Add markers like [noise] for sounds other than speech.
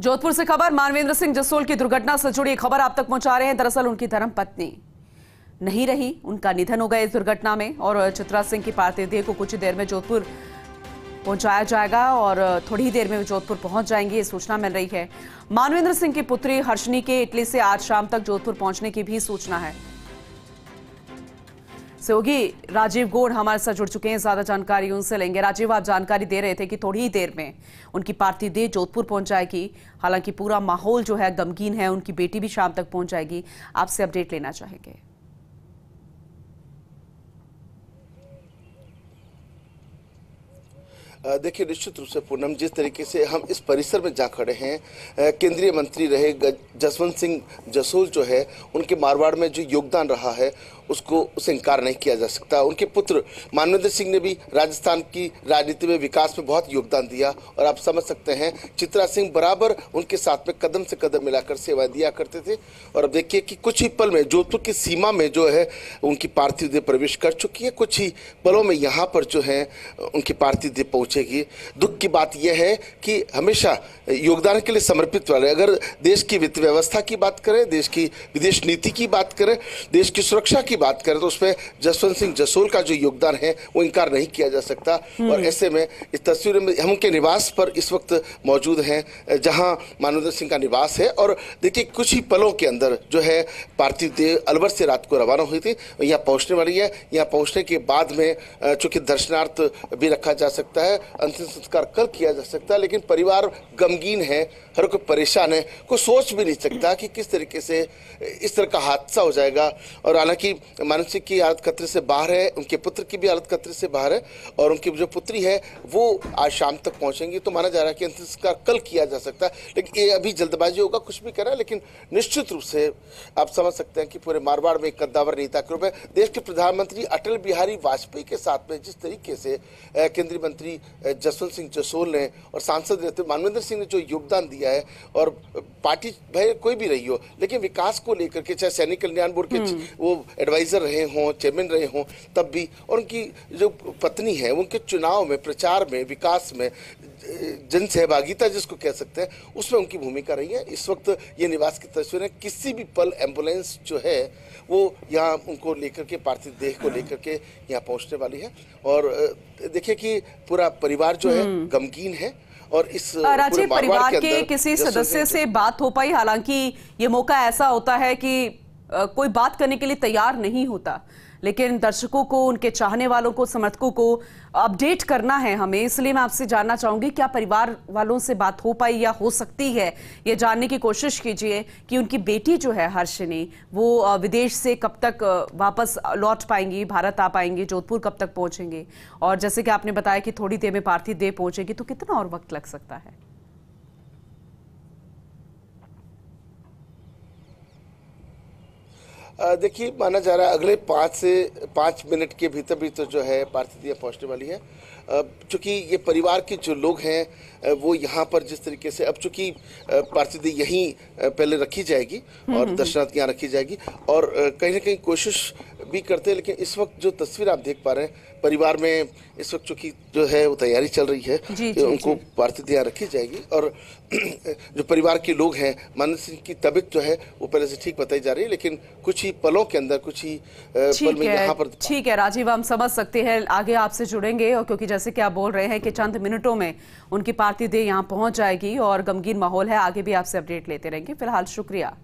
जोधपुर से खबर मानवेंद्र सिंह जसोल की दुर्घटना से जुड़ी खबर आप तक पहुंचा रहे हैं दरअसल उनकी धर्म पत्नी नहीं रही उनका निधन हो गया इस दुर्घटना में और चित्रा सिंह की पार्थिव देह को कुछ देर में जोधपुर पहुंचाया जाएगा और थोड़ी ही देर में जोधपुर पहुंच जाएंगी ये सूचना मिल रही है मानवेंद्र सिंह की पुत्री हर्षनी के इटली से आज शाम तक जोधपुर पहुंचने की भी सूचना है सहयोगी राजीव गोड़ हमारे साथ जुड़ चुके हैं ज्यादा जानकारी उनसे लेंगे राजीव आप जानकारी दे रहे थे कि थोड़ी ही देर में उनकी पार्थिव देह जोधपुर पहुंचाएगी जाएगी हालांकि पूरा माहौल जो है गमगीन है उनकी बेटी भी शाम तक पहुंच जाएगी आपसे अपडेट लेना चाहेंगे देखिए निश्चित रूप से पूनम जिस तरीके से हम इस परिसर में जा खड़े हैं केंद्रीय मंत्री रहे जसवंत सिंह जसूल जो है उनके मारवाड़ में जो योगदान रहा है उसको उसे इनकार नहीं किया जा सकता उनके पुत्र मानवेंद्र सिंह ने भी राजस्थान की राजनीति में विकास में बहुत योगदान दिया और आप समझ सकते हैं चित्रा सिंह बराबर उनके साथ में कदम से कदम मिलाकर सेवा दिया करते थे और अब देखिए कि कुछ ही पल में जोधपुर की सीमा में जो है उनकी पार्थिव देह प्रवेश कर चुकी है कुछ ही पलों में यहाँ पर जो है उनकी पार्थिव देह पहुँच पूछेगी दुख की बात यह है कि हमेशा योगदान के लिए समर्पित वाले अगर देश की वित्त व्यवस्था की बात करें देश की विदेश नीति की बात करें देश की सुरक्षा की बात करें तो उसमें जसवंत सिंह जसोल का जो योगदान है वो इनकार नहीं किया जा सकता हम्म। और ऐसे में इस तस्वीर में हम उनके निवास पर इस वक्त मौजूद हैं जहाँ मानवेंद्र सिंह का निवास है और देखिए कुछ ही पलों के अंदर जो है पार्थिव देव अलवर से रात को रवाना हुई थी यहाँ पहुँचने वाली है यहाँ पहुँचने के बाद में चूंकि दर्शनार्थ भी रखा जा सकता है अंतिम संस्कार कल किया जा सकता है लेकिन परिवार गमगीन है हर कोई परेशान है कोई सोच भी नहीं सकता कि किस तरीके से इस तरह का हादसा हो जाएगा और हालांकि मानसिक की हालत खतरे से बाहर है उनके पुत्र की भी हालत खतरे से बाहर है और उनकी जो पुत्री है वो आज शाम तक पहुँचेंगी तो माना जा रहा है कि अंतिम संस्कार कल किया जा सकता है लेकिन ये अभी जल्दबाजी होगा कुछ भी करा लेकिन निश्चित रूप से आप समझ सकते हैं कि पूरे मारवाड़ में एक कद्दावर नेता के रूप में देश के प्रधानमंत्री अटल बिहारी वाजपेयी के साथ में जिस तरीके से केंद्रीय मंत्री जसवंत सिंह चसोल ने और सांसद रहते मानवेंद्र सिंह ने जो योगदान दिया है और पार्टी भाई कोई भी रही हो लेकिन विकास को लेकर के चाहे सैनिक कल्याण बोर्ड के हम्म। वो एडवाइजर रहे हों चेयरमैन रहे हों तब भी और उनकी जो पत्नी है उनके चुनाव में प्रचार में विकास में जन सहभागिता जिसको कह सकते हैं उसमें उनकी भूमिका रही है इस वक्त ये निवास की तस्वीरें किसी भी पल एम्बुलेंस जो है वो यहाँ उनको लेकर के पार्थिव देह को लेकर के यहाँ पहुँचने वाली है और देखिए कि पूरा परिवार जो है हम्म। गमगीन है और इस राजीव परिवार के, के किसी सदस्य से बात हो पाई हालांकि ये मौका ऐसा होता है कि कोई बात करने के लिए तैयार नहीं होता लेकिन दर्शकों को उनके चाहने वालों को समर्थकों को अपडेट करना है हमें इसलिए मैं आपसे जानना चाहूंगी क्या परिवार वालों से बात हो पाई या हो सकती है ये जानने की कोशिश कीजिए कि उनकी बेटी जो है हर्षिनी वो विदेश से कब तक वापस लौट पाएंगी भारत आ पाएंगी जोधपुर कब तक पहुंचेंगे और जैसे कि आपने बताया कि थोड़ी देर में पार्थिव देव पहुंचेगी तो कितना और वक्त लग सकता है देखिए माना जा रहा है अगले पाँच से पाँच मिनट के भीतर भी तो जो है पार्थिदिया पहुंचने वाली है चूँकि ये परिवार के जो लोग हैं वो यहाँ पर जिस तरीके से अब चूँकि पार्थिदी यहीं पहले रखी जाएगी और हम्म, हम्म। दर्शनार्थ यहाँ रखी जाएगी और कहीं ना कहीं कोशिश भी करते हैं लेकिन इस वक्त जो तस्वीर आप देख पा रहे हैं परिवार में इस वक्त चूंकि जो है वो तैयारी चल रही है जी, जी, तो उनको पार्थिव रखी जाएगी और [clears throat] जो परिवार के लोग हैं मन सिंह की तबीयत जो है वो पहले से ठीक बताई जा रही है लेकिन कुछ ही पलों के अंदर कुछ ही पल में यहाँ पर ठीक है राजीव हम समझ सकते हैं आगे आपसे जुड़ेंगे और क्योंकि जैसे कि आप बोल रहे हैं कि चंद मिनटों में उनकी पार्थिव देह यहाँ पहुँच जाएगी और गमगीन माहौल है आगे भी आपसे अपडेट लेते रहेंगे फिलहाल शुक्रिया